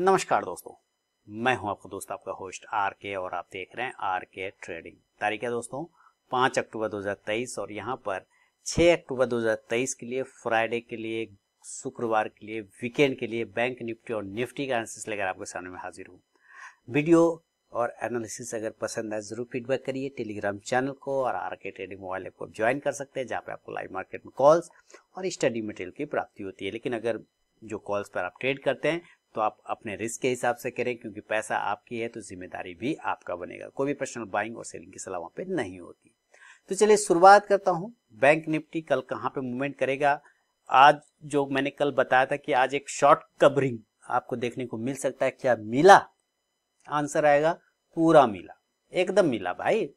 नमस्कार दोस्तों मैं हूं आपका दोस्त आपका होस्ट आर के और आप देख रहे हैं आर के ट्रेडिंग तारीख है दोस्तों पाँच अक्टूबर 2023 और यहाँ पर छः अक्टूबर 2023 के लिए फ्राइडे के लिए शुक्रवार के लिए वीकेंड के लिए बैंक निफ्टी और निफ्टी का एनालिसिस लेकर आपके सामने में हाजिर हूँ वीडियो और एनालिसिस अगर पसंद आए जरूर फीडबैक करिए टेलीग्राम चैनल को और R K trading mobile app को ज्वाइन कर सकते हैं जहाँ पे आपको लाइव मार्केट में कॉल्स और स्टडी मटेरियल की प्राप्ति होती है लेकिन अगर जो कॉल्स पर आप ट्रेड करते हैं तो आप अपने रिस्क के हिसाब से करें क्योंकि पैसा आपकी है तो जिम्मेदारी भी आपका बनेगा कोई भी पर्सनल बाइंग और सेलिंग की सलाह वहाँ पर नहीं होती तो चलिए शुरुआत करता हूँ बैंक निफ्टी कल कहाँ पे मूवमेंट करेगा आज जो मैंने कल बताया था कि आज एक शॉर्ट कवरिंग आपको देखने को मिल सकता है क्या मिला आंसर आएगा पूरा मिला एकदम मिला भाई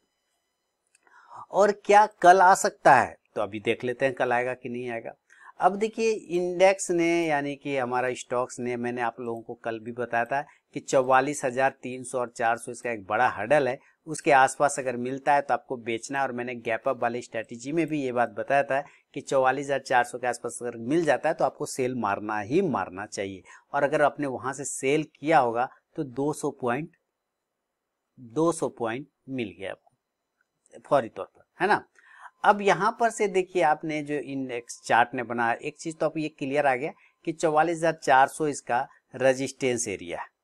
और क्या कल आ सकता है तो अभी देख लेते हैं कल आएगा कि नहीं आएगा अब देखिए इंडेक्स ने यानी कि हमारा स्टॉक्स ने मैंने आप लोगों को कल भी बताया था कि चौवालीस हज़ार तीन सौ और चार सौ इसका एक बड़ा हडल है उसके आसपास अगर मिलता है तो आपको बेचना और मैंने गैप अप वाली स्ट्रैटेजी में भी ये बात बताया था कि चौवालीस हज़ार चार सौ के आसपास अगर मिल जाता है तो आपको सेल मारना ही मारना चाहिए और अगर आपने वहाँ से सेल किया होगा तो दो सौ पॉइंट दो सौ पॉइंट मिल गया आपको फौरी तौर पर है ना अब यहाँ पर से देखिए आपने जो इंडेक्स चार्ट ने बनाया एक चीज़ तो आप ये क्लियर आ गया कि चौवालीस हज़ार चार सौ इसका रजिस्टेंस एरिया है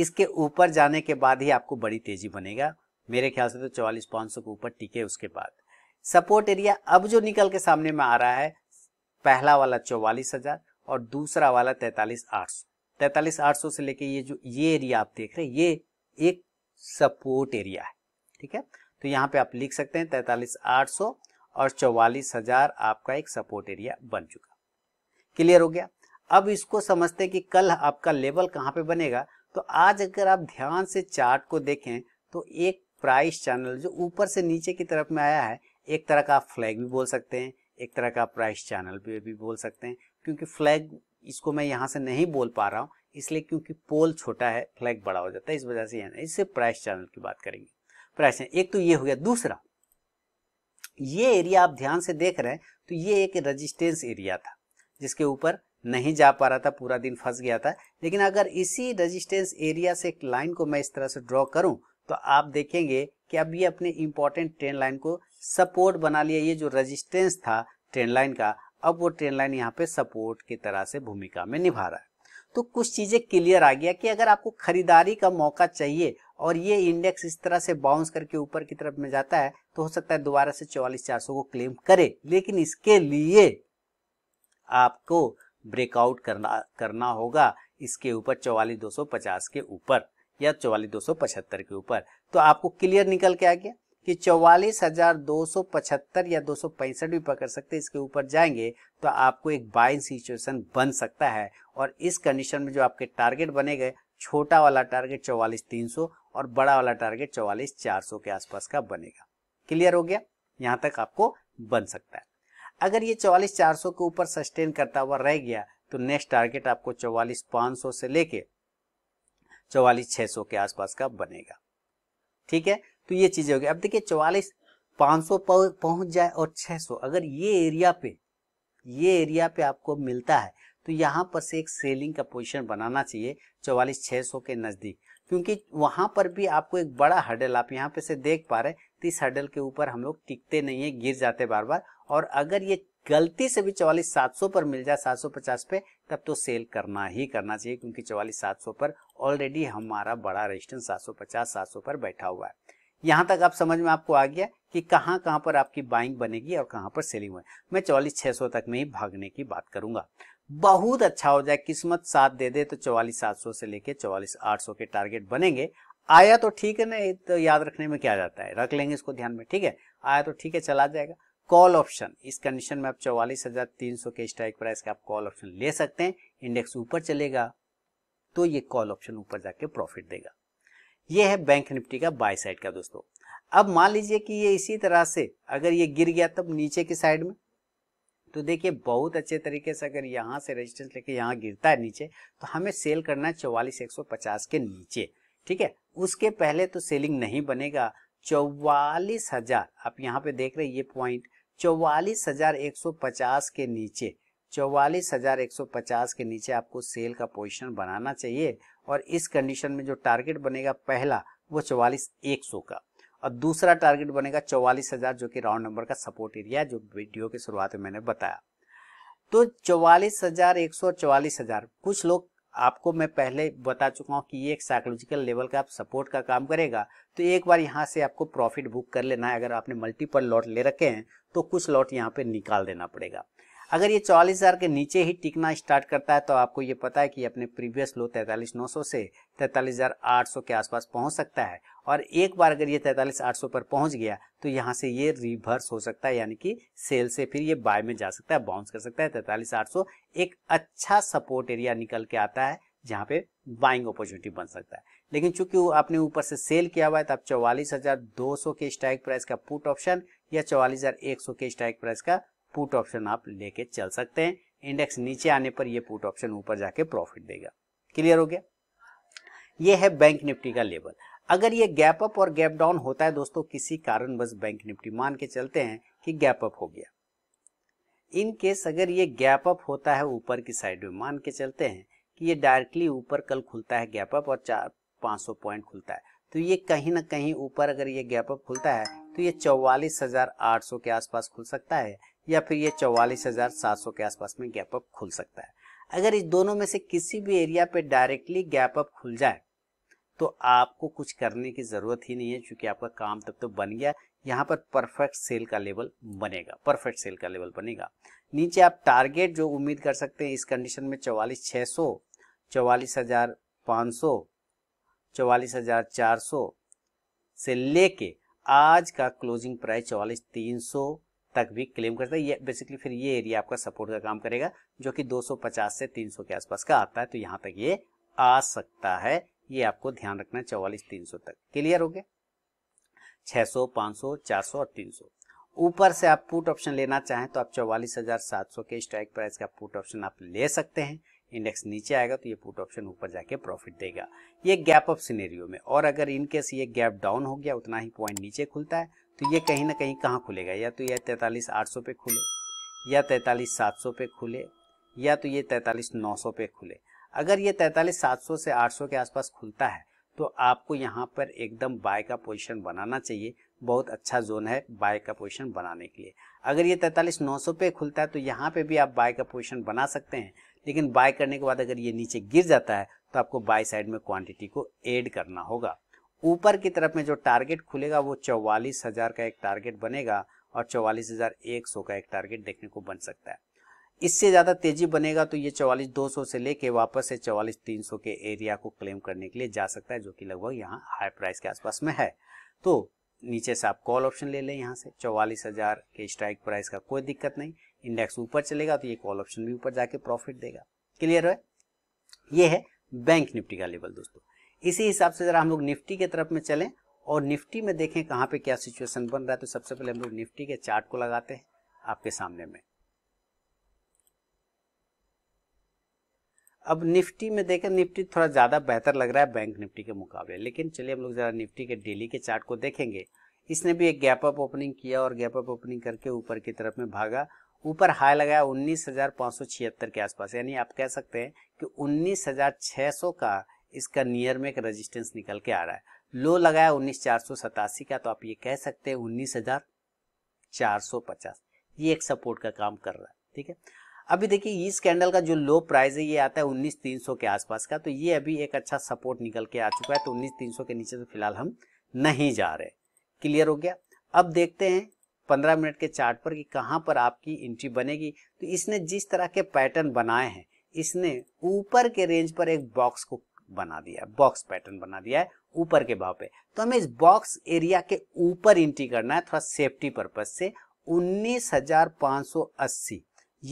इसके ऊपर जाने के बाद ही आपको बड़ी तेजी बनेगा मेरे ख्याल से तो चौवालीस पाँच के ऊपर टिके उसके बाद सपोर्ट एरिया अब जो निकल के सामने में आ रहा है पहला वाला चौवालीस हजार और दूसरा वाला तैतालीस आठ सौ तैतालीस आठ सौ से लेके ये जो ये एरिया आप देख रहे हैं ये एक सपोर्ट एरिया है ठीक है तो यहाँ पे आप लिख सकते हैं तैतालीस आठ सौ और चौवालीस हजार आपका एक सपोर्ट एरिया बन चुका क्लियर हो गया अब इसको समझते हैं कि कल आपका लेवल कहाँ पे बनेगा तो आज अगर आप ध्यान से चार्ट को देखें तो एक प्राइस चैनल जो ऊपर से नीचे की तरफ में आया है एक तरह का फ्लैग भी बोल सकते हैं एक तरह का प्राइस चैनल भी, भी बोल सकते हैं क्योंकि फ्लैग इसको मैं यहाँ से नहीं बोल पा रहा हूँ इसलिए क्योंकि पोल छोटा है फ्लैग बड़ा हो जाता है इस वजह से यहाँ इससे प्राइस चैनल की बात करेंगे प्राइस चैनल एक तो ये हो गया दूसरा ये एरिया आप ध्यान से देख रहे हैं तो ये एक रजिस्टेंस एरिया था जिसके ऊपर नहीं जा पा रहा था पूरा दिन फंस गया था लेकिन अगर इसी रेजिस्टेंस एरिया से एक लाइन को मैं इस तरह से ड्रॉ करूं तो आप देखेंगे कि अब ये अपने इंपॉर्टेंट ट्रेन लाइन को सपोर्ट बना लिया ये जो रेजिस्टेंस था ट्रेन लाइन का अब वो ट्रेन लाइन यहाँ पे सपोर्ट की तरह से भूमिका में निभा रहा है तो कुछ चीज़ें क्लियर आ गया कि अगर आपको खरीदारी का मौका चाहिए और ये इंडेक्स इस तरह से बाउंस करके ऊपर की तरफ में जाता है तो हो सकता है दोबारा से चौवालीस चार को क्लेम करे लेकिन इसके लिए आपको ब्रेकआउट करना करना होगा इसके ऊपर चौवालीस दो सौ पचास के ऊपर या चौवालीस दो सौ पचहत्तर के ऊपर तो आपको क्लियर निकल के आ गया कि चौवालीस हजार दो सौ पचहत्तर या दो सौ पैंसठ भी पकड़ सकते हैं इसके ऊपर जाएंगे तो आपको एक बाइंग सिचुएशन बन सकता है और इस कंडीशन में जो आपके टारगेट बने गए छोटा वाला टारगेट चौवालीस तीन सौ और बड़ा वाला टारगेट चौवालीस चार सौ के आसपास का बनेगा क्लियर हो गया यहाँ तक आपको बन सकता है अगर ये चौवालीस चार सौ के ऊपर सस्टेन करता हुआ रह गया तो नेक्स्ट टारगेट आपको चौवालीस पांच सौ से लेके चौवालीस छह सौ के आसपास का बनेगा ठीक है तो ये चीज़ें होगी अब देखिए चौवालीस पांच सौ पहुंच जाए और छह सौ अगर ये एरिया पे ये एरिया पे आपको मिलता है तो यहाँ पर से एक सेलिंग का पोजिशन बनाना चाहिए चौवालीस छह सौ के नज़दीक क्योंकि वहां पर भी आपको एक बड़ा हडल आप यहाँ पे से देख पा रहे हैं तो इस हडल के ऊपर हम लोग टिकते नहीं है गिर जाते बार बार और अगर ये गलती से भी चौवालीस सात सौ पर मिल जाए सात सौ पचास पे तब तो सेल करना ही करना चाहिए क्योंकि चौवालीस सात सौ पर ऑलरेडी हमारा बड़ा रेजिस्टेंस सात सौ पचास सात सौ पर बैठा हुआ है यहाँ तक आप समझ में आपको आ गया कि कहाँ कहाँ पर आपकी बाइंग बनेगी और कहाँ पर सेलिंग हुआ मैं चौवालीस छह सौ तक में ही भागने की बात करूंगा बहुत अच्छा हो जाए किस्मत साथ दे दे तो चौवालीस सात सौ से लेके चौवालीस आठ सौ के टारगेट बनेंगे आया तो ठीक है ना तो याद रखने में क्या जाता है रख लेंगे इसको ध्यान में ठीक है आया तो ठीक है चला जाएगा कॉल ऑप्शन इस कंडीशन में आप चौवालीस हजार तीन सौ के स्ट्राइक प्राइस का आप कॉल ऑप्शन ले सकते हैं इंडेक्स ऊपर चलेगा तो ये कॉल ऑप्शन ऊपर जाके प्रॉफिट देगा ये है बैंक निफ्टी का बाय साइड का दोस्तों अब मान लीजिए कि ये इसी तरह से अगर ये गिर गया तब नीचे की साइड में तो देखिए बहुत अच्छे तरीके से अगर यहाँ से रेजिस्टेंस लेके यहाँ गिरता है नीचे तो हमें सेल करना है चौवालीस एक सौ पचास के नीचे ठीक है उसके पहले तो सेलिंग नहीं बनेगा चौवालीस हजार आप यहाँ पे देख रहे हैं ये पॉइंट चौवालीस हजार एक सौ पचास के नीचे चौवालीस हजार एक सौ पचास के नीचे आपको सेल का पोजीशन बनाना चाहिए और इस कंडीशन में जो टारगेट बनेगा पहला वो चौवालीस एक सौ का और दूसरा टारगेट बनेगा चौवालीस हजार जो कि राउंड नंबर का सपोर्ट एरिया जो वीडियो के शुरुआत में मैंने बताया तो चौवालीस हजार एक सौ चौवालीस हजार कुछ लोग आपको मैं पहले बता चुका हूँ कि ये एक साइकोलॉजिकल लेवल का आप सपोर्ट का काम करेगा तो एक बार यहाँ से आपको प्रॉफिट बुक कर लेना है अगर आपने मल्टीपल लॉट ले रखे हैं तो कुछ लॉट यहाँ पे निकाल देना पड़ेगा अगर ये चौवालीस हज़ार के नीचे ही टिकना स्टार्ट करता है तो आपको ये पता है कि अपने प्रीवियस लो तैतालीस नौ सौ से तैतालीस हज़ार आठ सौ के आसपास पहुंच सकता है और एक बार अगर ये तैतालीस आठ सौ पर पहुंच गया तो यहाँ से ये रिवर्स हो सकता है यानी कि सेल से फिर ये बाय में जा सकता है बाउंस कर सकता है तैतालीस आठ सौ एक अच्छा सपोर्ट एरिया निकल के आता है जहाँ पे बाइंग अपॉर्चुनिटी बन सकता है लेकिन चूंकि आपने ऊपर से सेल किया हुआ है तो आप चौवालीस हजार दो सौ के स्ट्राइक प्राइस का पुट ऑप्शन या चौवालीस हजार एक सौ के स्ट्राइक प्राइस का पुट ऑप्शन आप लेके चल सकते हैं इंडेक्स नीचे आने पर ये पुट ऑप्शन ऊपर जाके प्रॉफिट देगा क्लियर हो गया ये है बैंक निफ्टी का लेवल अगर ये गैप अप और गैप डाउन होता है दोस्तों किसी कारण बस बैंक निफ्टी मान के चलते हैं कि गैप अप हो गया इन केस अगर ये गैप अप होता है ऊपर की साइड में मान के चलते हैं कि ये डायरेक्टली ऊपर कल खुलता है गैप अप और चार पांच सौ पॉइंट खुलता है तो ये कहीं ना कहीं ऊपर अगर ये गैप अप खुलता है तो ये चौवालीस हजार आठ सौ के आसपास खुल सकता है या फिर ये चौवालीस हजार सात सौ के आसपास में गैप अप खुल सकता है अगर इस दोनों में से किसी भी एरिया पे डायरेक्टली गैप अप खुल जाए तो आपको कुछ करने की ज़रूरत ही नहीं है क्योंकि आपका काम तब तो बन गया यहाँ पर परफेक्ट सेल का लेवल बनेगा परफेक्ट सेल का लेवल बनेगा नीचे आप टारगेट जो उम्मीद कर सकते हैं इस कंडीशन में चौवालीस छः सौ चौवालीस हज़ार पाँच सौ चौवालीस हज़ार चार सौ से लेके आज का क्लोजिंग प्राइस चौवालीस तीन सौ तक भी क्लेम करता है ये बेसिकली फिर ये एरिया आपका सपोर्ट का काम करेगा जो कि 250 से 300 के आसपास का आता है तो यहाँ तक ये आ सकता है ये आपको ध्यान रखना चौवालीस तीन तक क्लियर हो गया छह सौ और तीन ऊपर से आप पुट ऑप्शन लेना चाहें तो आप चौवालीस हजार सात सौ के स्ट्राइक प्राइस का पुट ऑप्शन आप ले सकते हैं इंडेक्स नीचे आएगा तो ये पुट ऑप्शन ऊपर जाके प्रॉफिट देगा ये गैप अप सिनेरियो में और अगर इनकेस ये गैप डाउन हो गया उतना ही पॉइंट नीचे खुलता है तो ये कहीं ना कहीं कहाँ खुलेगा या तो यह तैंतालीस आठ सौ पे खुले या तैंतालीस सात सौ पे खुले या तो ये तैंतालीस नौ सौ पे खुले अगर ये तैंतालीस सात सौ से आठ सौ के आसपास खुलता है तो आपको यहाँ पर एकदम बाय का पोजीशन बनाना चाहिए बहुत अच्छा जोन है बाय का पोजीशन बनाने के लिए अगर ये तैंतालीस नौ सौ पे खुलता है तो यहाँ पे भी आप बाय का पोजीशन बना सकते हैं लेकिन बाय करने के बाद अगर ये नीचे गिर जाता है तो आपको बाय साइड में क्वांटिटी को एड करना होगा ऊपर की तरफ में जो टारगेट खुलेगा वो चौवालीस हजार का एक टारगेट बनेगा और चौवालीस हजार एक सौ का एक टारगेट देखने को बन सकता है इससे ज़्यादा तेजी बनेगा तो ये चौवालीस दो सौ से लेके वापस से चौवालीस तीन सौ के एरिया को क्लेम करने के लिए जा सकता है जो कि लगभग यहाँ हाई प्राइस के आसपास में है तो नीचे से आप कॉल ऑप्शन ले लें यहाँ से चौवालीस हजार के स्ट्राइक प्राइस का कोई दिक्कत नहीं इंडेक्स ऊपर चलेगा तो ये कॉल ऑप्शन भी ऊपर जाके प्रॉफिट देगा क्लियर है ये है बैंक निफ्टी का लेवल दोस्तों इसी हिसाब से जरा हम लोग निफ्टी के तरफ में चलें और निफ्टी में देखें कहाँ पे क्या सिचुएशन बन रहा है तो सबसे पहले हम लोग निफ्टी के चार्ट को लगाते हैं आपके सामने में अब निफ्टी में देखें निफ्टी थोड़ा ज़्यादा बेहतर लग रहा है बैंक निफ्टी के मुकाबले लेकिन चलिए हम लोग ज़रा निफ्टी के डेली के चार्ट को देखेंगे इसने भी एक गैप अप ओपनिंग किया और गैप अप ओपनिंग करके ऊपर की तरफ में भागा ऊपर हाई लगाया उन्नीस के आसपास यानी आप कह सकते हैं कि उन्नीस का इसका नियर में एक रेजिस्टेंस निकल के आ रहा है लो लगाया उन्नीस का तो आप ये कह सकते हैं उन्नीस ये एक सपोर्ट का काम कर रहा है ठीक है अभी देखिए इस कैंडल का जो लो प्राइस है ये आता है उन्नीस के आसपास का तो ये अभी एक अच्छा सपोर्ट निकल के आ चुका है तो उन्नीस के नीचे तो फिलहाल हम नहीं जा रहे क्लियर हो गया अब देखते हैं 15 मिनट के चार्ट पर कि कहां पर आपकी एंट्री बनेगी तो इसने जिस तरह के पैटर्न बनाए हैं इसने ऊपर के रेंज पर एक बॉक्स को बना दिया है बॉक्स पैटर्न बना दिया है ऊपर के भाव पे तो हमें इस बॉक्स एरिया के ऊपर इंट्री करना है थोड़ा सेफ्टी पर्पज से 19,580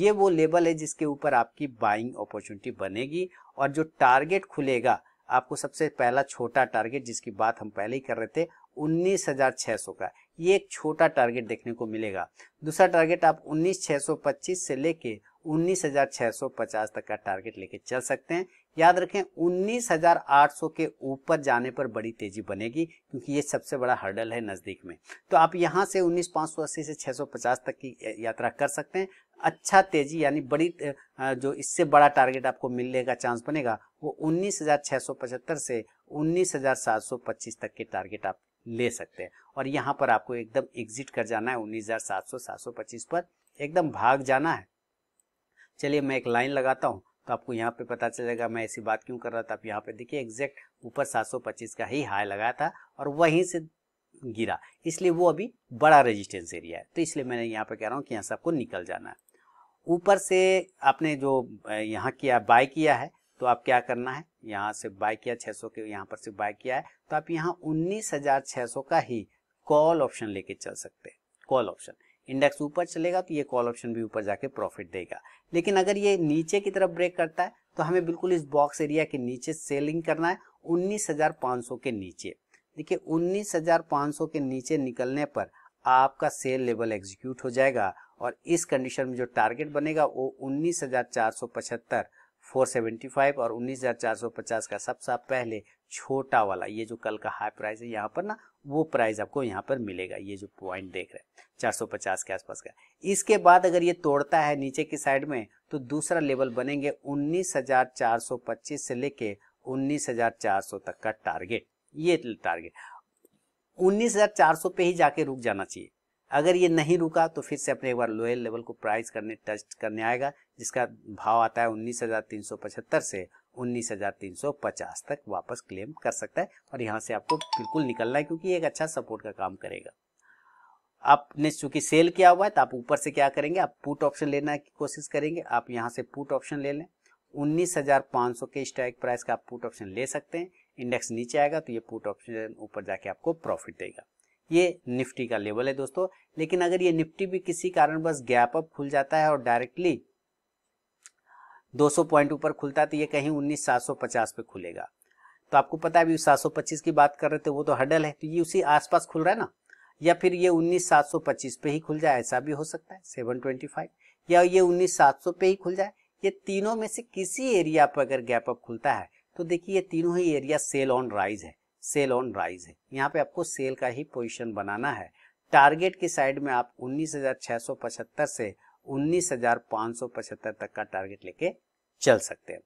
ये वो लेवल है जिसके ऊपर आपकी बाइंग अपॉर्चुनिटी बनेगी और जो टारगेट खुलेगा आपको सबसे पहला छोटा टारगेट जिसकी बात हम पहले ही कर रहे थे 19,600 का ये एक छोटा टारगेट देखने को मिलेगा दूसरा टारगेट आप 19,625 से लेके 19,650 तक का टारगेट लेके चल सकते हैं याद रखें 19,800 के ऊपर जाने पर बड़ी तेजी बनेगी क्योंकि ये सबसे बड़ा हर्डल है नज़दीक में तो आप यहाँ से 19,580 से 650 तक की यात्रा कर सकते हैं अच्छा तेजी यानी बड़ी जो इससे बड़ा टारगेट आपको मिलने का चांस बनेगा वो 19,675 से 19,725 तक के टारगेट आप ले सकते हैं और यहाँ पर आपको एकदम एग्जिट कर जाना है सौ पच्चीस पर एकदम भाग जाना है चलिए मैं एक लाइन लगाता हूँ तो आपको यहाँ पे पता चलेगा मैं ऐसी बात क्यों कर रहा था आप यहाँ पे देखिए एग्जैक्ट ऊपर 725 का ही हाई लगाया था और वहीं से गिरा इसलिए वो अभी बड़ा रेजिस्टेंस एरिया है तो इसलिए मैंने यहाँ पे कह रहा हूँ कि यहाँ से आपको निकल जाना है ऊपर से आपने जो यहाँ किया बाय किया है तो आप क्या करना है यहाँ से बाय किया 600 के यहाँ पर से बाय किया है तो आप यहाँ सौ का ही कॉल ऑप्शन लेके चल सकते हैं कॉल ऑप्शन इंडेक्स ऊपर चलेगा तो ये कॉल ऑप्शन भी ऊपर जाके प्रॉफिट देगा लेकिन अगर ये नीचे की तरफ ब्रेक करता है तो हमें बिल्कुल इस बॉक्स एरिया के नीचे सेलिंग करना है 19,500 के नीचे देखिए 19,500 के नीचे निकलने पर आपका सेल लेवल एग्जीक्यूट हो जाएगा और इस कंडीशन में जो टारगेट बनेगा वो 19,475 475 और 19,450 का सबसे पहले छोटा वाला ये जो कल का हाई प्राइस है यहाँ पर ना वो प्राइस आपको यहाँ पर मिलेगा ये जो पॉइंट देख रहे हैं 450 के आसपास का इसके बाद अगर ये तोड़ता है नीचे की साइड में तो दूसरा लेवल बनेंगे 19,425 से लेके 19,400 तक का टारगेट ये टारगेट 19,400 पे ही जाके रुक जाना चाहिए अगर ये नहीं रुका तो फिर से अपने एक बार लोअर लेवल को प्राइस करने टच करने आएगा जिसका भाव आता है उन्नीस से 19,350 तक वापस क्लेम कर सकता है और यहाँ से आपको बिल्कुल निकलना है क्योंकि एक अच्छा सपोर्ट का काम करेगा आपने चूंकि सेल किया हुआ है तो आप ऊपर से क्या करेंगे आप पुट ऑप्शन लेना की कोशिश करेंगे आप यहाँ से पुट ऑप्शन ले लें 19,500 के स्ट्राइक प्राइस का आप पुट ऑप्शन ले सकते हैं इंडेक्स नीचे आएगा तो ये पुट ऑप्शन ऊपर जाके आपको प्रॉफिट देगा ये निफ्टी का लेवल है दोस्तों लेकिन अगर ये निफ्टी भी किसी कारण बस गैप अप खुल जाता है और डायरेक्टली 200 पॉइंट ऊपर खुलता तो ये कहीं उन्नीस सात पे खुलेगा तो आपको पता है अभी सात की बात कर रहे थे वो तो हडल है तो ये उसी आसपास खुल रहा है ना या फिर ये उन्नीस सात पे ही खुल जाए ऐसा भी हो सकता है 725 या ये उन्नीस सात पे ही खुल जाए ये तीनों में से किसी एरिया पर अगर गैप अप खुलता है तो देखिए ये तीनों ही एरिया सेल ऑन राइज है सेल ऑन राइज है यहाँ पे आपको सेल का ही पोजिशन बनाना है टारगेट की साइड में आप उन्नीस से उन्नीस तक का टारगेट लेके चल सकते हैं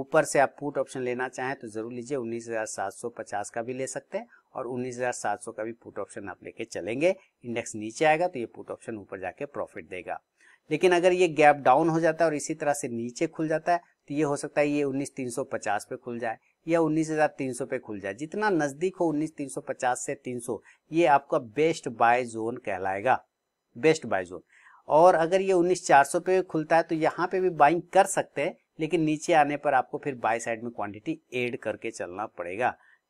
ऊपर से आप पुट ऑप्शन लेना चाहें तो जरूर लीजिए 19,750 का भी ले सकते हैं और 19,700 का भी पुट ऑप्शन आप लेके चलेंगे इंडेक्स नीचे आएगा तो ये पुट ऑप्शन ऊपर जाके प्रॉफिट देगा लेकिन अगर ये गैप डाउन हो जाता है और इसी तरह से नीचे खुल जाता है तो ये हो सकता है ये 19,350 पे खुल जाए या उन्नीस पे खुल जाए जितना नज़दीक हो उन्नीस से तीन ये आपका बेस्ट बाय जोन कहलाएगा बेस्ट बाय जोन और अगर ये उन्नीस चार सौ पे खुलता है तो यहाँ पे भी बाइंग कर सकते हैं लेकिन नीचे आने पर आपको फिर बाई साइड में क्वांटिटी एड करके चलना पड़ेगा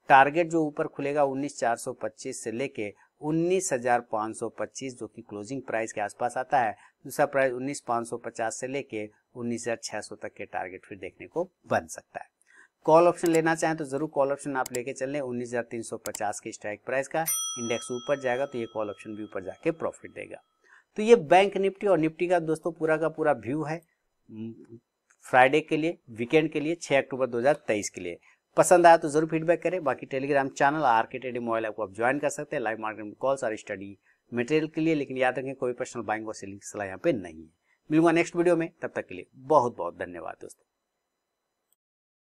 टारगेट जो ऊपर खुलेगा उन्नीस चार सौ पच्चीस से लेके उन्नीस हजार पाँच सौ पच्चीस जो कि क्लोजिंग प्राइस के आसपास आता है दूसरा प्राइस उन्नीस पाँच सौ पचास से लेके उन्नीस हजार छह सौ तक के टारगेट फिर देखने को बन सकता है कॉल ऑप्शन लेना चाहें तो जरूर कॉल ऑप्शन आप लेके चल रहे उन्नीस हजार तीन सौ पचास के स्ट्राइक प्राइस का इंडेक्स ऊपर जाएगा तो ये कॉल ऑप्शन भी ऊपर जाके प्रॉफिट देगा तो ये बैंक निफ्टी और निफ्टी का दोस्तों पूरा का पूरा व्यू है फ्राइडे के लिए वीकेंड के लिए 6 अक्टूबर 2023 के लिए पसंद आया तो जरूर फीडबैक करें बाकी टेलीग्राम चैनल आर के टेडी मोबाइल ऐप को आप ज्वाइन कर सकते हैं लाइव मार्केट में कॉल्स और स्टडी मटेरियल के लिए लेकिन याद रखें कोई पर्सनल बाइंग और सेलिंग सलाह यहाँ पे नहीं है मिलूंगा नेक्स्ट वीडियो में तब तक के लिए बहुत बहुत धन्यवाद दोस्तों